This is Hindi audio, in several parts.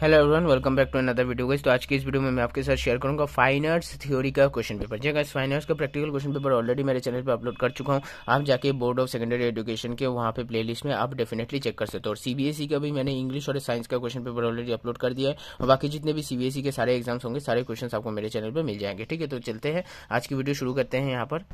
hello everyone welcome back to another video guys तो आज की इस वीडियो में मैं आपके साथ शेयर करूंगा फाइन आर्ट्स थ्योरी का क्वेश्चन पेपर जी गाइस फाइन का प्रैक्टिकल क्वेश्चन पेपर ऑलरेडी मेरे चैनल पे अपलोड कर चुका हूं आप जाके बोर्ड ऑफ सेकेंडरी एजुकेशन के वहां पे प्लेलिस्ट में आप डेफिनेटली चेक कर सकते हो और सीबीएसई e का भी मैंने इंग्लिश और साइंस का क्वेश्चन पेपर ऑलरेडी अपलोड कर दिया है और बाकी जितने भी सीबीएसई e के सारे एग्जाम्स होंगे सारे क्वेश्चन आपको मेरे चैनल पर मिल जाएंगे ठीक है तो चलते हैं आज की वीडियो शुरू करते हैं यहाँ पर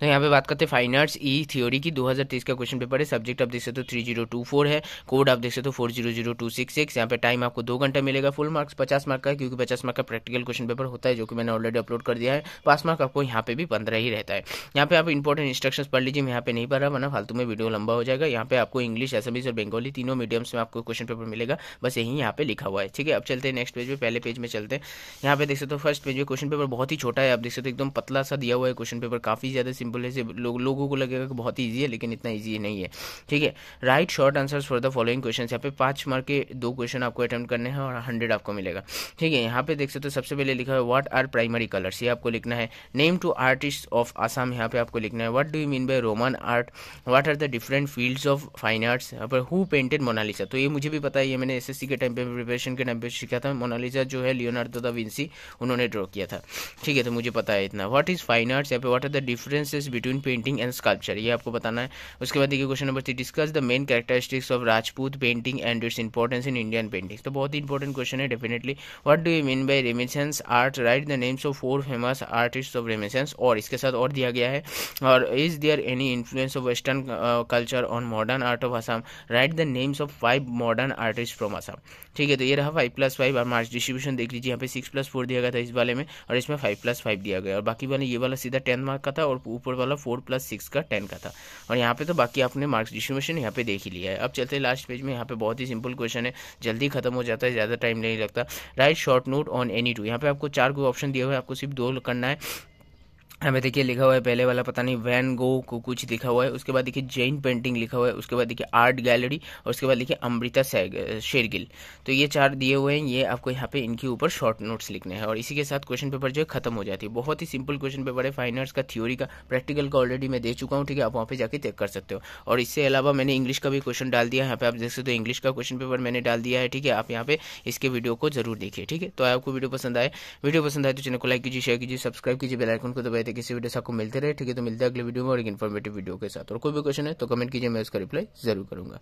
तो यहाँ पे बात करते हैं फाइन आर्ट्स ई थ्योरी की 2023 का क्वेश्चन पेपर है सब्जेक्ट आप देख सकते हो थ्री जीरो टू फोर है कोड आप देख सकते हो four zero zero two six six यहाँ पे टाइम आपको दो घंटे घंटा मिलेगा फुल मार्क्स पचास मार्क का क्योंकि पचास मार्क का प्रैक्टिकल क्वेश्चन पेपर होता है जो कि मैंने ऑलरेडी अपलोड कर दिया है पास मार्क आपको यहाँ पे भी पंद्रह ही रहता है यहाँ पे आप इंपॉर्टेंट इंस्ट्रक्शन पढ़ लीजिए मैं यहाँ पे नहीं पढ़ रहा वरना फालतू में वीडियो लंबा हो जाएगा यहाँ पे आपको इंग्लिश एसमीज और बंगाली तीनों मीडियम में आपको क्वेश्चन पेपर मिलेगा बस यही यहाँ पे लिखा हुआ है ठीक है अब चलते हैं नेक्स्ट पेज पे पहले पेज में चलते हैं यहाँ पे देख सकते हो फर्स्ट पेज में क्वेश्चन पेपर बहुत ही छोटा है आप देख सकते हो एकदम पतला सा दिया हुआ है क्वेश्चन पेपर काफी ज्यादा सिंपल है लोगों को लगेगा कि बहुत ईजी है लेकिन इतना ईजी नहीं है ठीक है write short answer for the following question यहाँ पे पांच मार्क के दो क्वेश्चन आपको अटेम्प्ट करने है और हंड्रेड आपको मिलेगा ठीक है यहाँ पे देख सकते हो सबसे पहले लिखा है व्हाट आर प्राइमरी कलर्स ये आपको लिखना है name two artist of Assam यहाँ पे आपको लिखना है what do you mean by Roman art what are the different fields of fine arts यहाँ पर हु पेंटेड मोनालिसा तो ये मुझे भी पता है ये मैंने एस के टाइम पे प्रिपरेशन के टाइम पे सीखा था मोनालिसा जो है लियोनार्डो दा विंसी उन्होंने ड्रॉ किया था ठीक है तो मुझे पता है इतना व्हाट इज़ फाइन आर्ट्स यहाँ पे what are the differences between painting and sculpture ये आपको बताना है उसके बाद देखिए question number three discuss the main characteristics of Rajput painting and its importance in Indian painting तो बहुत ही इंपॉर्टेंट क्वेश्चन है definitely what do you mean by renaissance art write the names of four famous artist of renaissance और इसके साथ और दिया गया है और is there any influence of western culture on modern art of Assam write the names of five modern artist from Assam ठीक है तो ये रहा फाइव प्लस फाइव और मार्च डिस्ट्रीब्यूशन देख लीजिए यहाँ पे सिक्स प्लस फोर दिया गया था इस वाले में और इसमें फाइव प्लस फाइव दिया गया और बाकी वाले ये वाला सीधा टेन मार्क का था और ऊपर वाला फोर प्लस सिक्स का टेन का था और यहाँ पे तो बाकी आपने मार्क्स डिस्ट्रीब्यूशन यहाँ पे देख ही लिया है अब चलते लास्ट पेज में यहाँ पे बहुत ही सिंपल क्वेश्चन है जल्दी खत्म हो जाता है ज़्यादा टाइम नहीं लगता write short note on any two यहाँ पे आपको चार को ऑप्शन दिया हुआ है आपको सिर्फ दो करना है हमें देखिए लिखा हुआ है पहले वाला पता नहीं वैन गो को कुछ लिखा हुआ है उसके बाद देखिए जैन पेंटिंग लिखा हुआ है उसके बाद देखिए आर्ट गैलरी और उसके बाद देखिए अमृता शेरगिल तो ये चार दिए हुए हैं ये आपको यहाँ पे इनके ऊपर शॉर्ट नोट्स लिखने हैं और इसी के साथ क्वेश्चन पेपर जो है खत्म हो जाती है बहुत ही सिंपल क्वेश्चन पेपर है फाइन आर्ट्स का थ्योरी का प्रैक्टिकल का ऑलरेडी मैं दे चुका हूँ ठीक है आप वहाँ पर जाकर चेक कर सकते हो और इससे अलावा मैंने इंग्लिश का भी क्वेश्चन डाल दिया यहाँ पे आप देख सकते हो इंग्लिश का क्वेश्चन पेपर मैंने डाल दिया है ठीक है आप यहाँ पे इसके वीडियो को जरूर देखिए ठीक है तो आपको वीडियो पसंद आए वीडियो पसंद आए तो चैनल को लाइक कीजिए शेयर कीजिए सब्सक्राइब कीजिए बेलाइकन को दबाए ठीक किसी वीडियो से आपको मिलते रहे ठीक है तो मिलते हैं अगले वीडियो में और एक इन्फॉर्मेटिव वीडियो के साथ और कोई भी क्वेश्चन है तो कमेंट कीजिए मैं उसका रिप्लाई जरूर करूंगा